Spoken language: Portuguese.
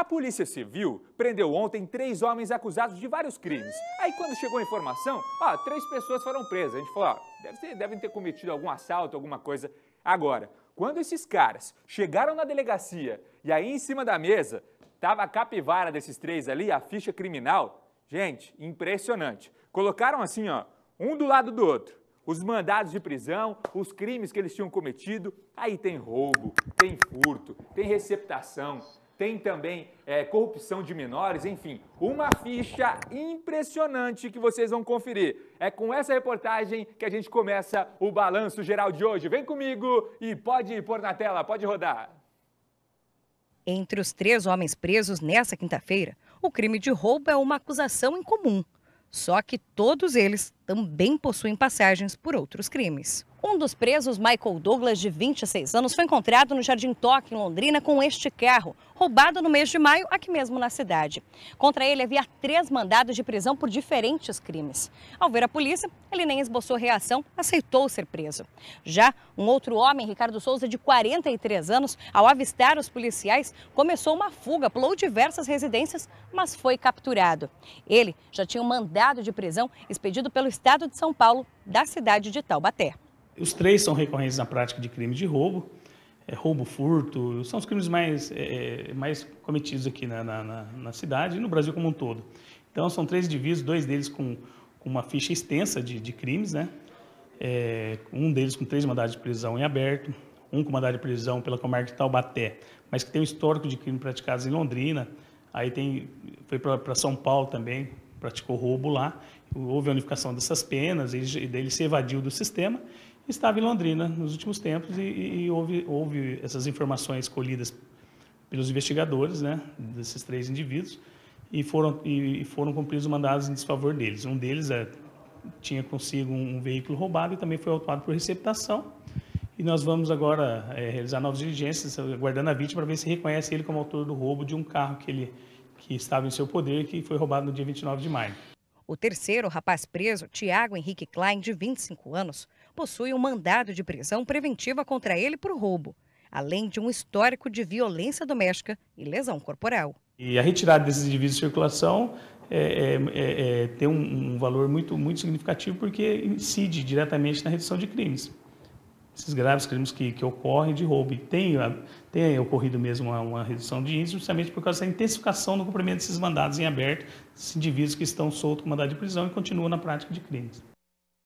A Polícia Civil prendeu ontem três homens acusados de vários crimes. Aí quando chegou a informação, ó, três pessoas foram presas. A gente falou, ó, deve ter, devem ter cometido algum assalto, alguma coisa. Agora, quando esses caras chegaram na delegacia e aí em cima da mesa tava a capivara desses três ali, a ficha criminal, gente, impressionante. Colocaram assim, ó, um do lado do outro os mandados de prisão, os crimes que eles tinham cometido. Aí tem roubo, tem furto, tem receptação, tem também é, corrupção de menores, enfim, uma ficha impressionante que vocês vão conferir. É com essa reportagem que a gente começa o balanço geral de hoje. Vem comigo e pode pôr na tela, pode rodar. Entre os três homens presos nessa quinta-feira, o crime de roubo é uma acusação em comum. Só que todos eles também possuem passagens por outros crimes. Um dos presos, Michael Douglas, de 26 anos, foi encontrado no Jardim Toque, em Londrina, com este carro, roubado no mês de maio, aqui mesmo na cidade. Contra ele havia três mandados de prisão por diferentes crimes. Ao ver a polícia, ele nem esboçou reação, aceitou ser preso. Já um outro homem, Ricardo Souza, de 43 anos, ao avistar os policiais, começou uma fuga, pulou diversas residências, mas foi capturado. Ele já tinha um mandado de prisão expedido pelo Estado de São Paulo, da cidade de Taubaté. Os três são recorrentes na prática de crime de roubo, é, roubo, furto, são os crimes mais, é, é mais cometidos aqui na, na, na, cidade e no Brasil como um todo. Então, são três indivíduos, dois deles com, com uma ficha extensa de, de crimes, né? É, um deles com três mandados de prisão em aberto, um com mandado de prisão pela comarca de Taubaté, mas que tem um histórico de crime praticados em Londrina, aí tem, foi para São Paulo também, praticou roubo lá, houve a unificação dessas penas e dele se evadiu do sistema, estava em Londrina nos últimos tempos e, e houve, houve, essas informações colhidas pelos investigadores, né, desses três indivíduos, e foram, e foram cumpridos mandados em desfavor deles. Um deles é, tinha consigo um veículo roubado e também foi autuado por receptação. E nós vamos agora é, realizar novas diligências, aguardando a vítima para ver se reconhece ele como autor do roubo de um carro que ele que estava em seu poder, que foi roubado no dia 29 de maio. O terceiro rapaz preso, Tiago Henrique Klein, de 25 anos, possui um mandado de prisão preventiva contra ele por roubo, além de um histórico de violência doméstica e lesão corporal. E a retirada desses indivíduos de circulação é, é, é, é tem um, um valor muito, muito significativo porque incide diretamente na redução de crimes esses graves crimes que, que ocorrem de roubo. E tem, tem ocorrido mesmo uma, uma redução de índice, justamente por causa da intensificação do cumprimento desses mandados em aberto, esses indivíduos que estão soltos com mandado de prisão e continuam na prática de crimes.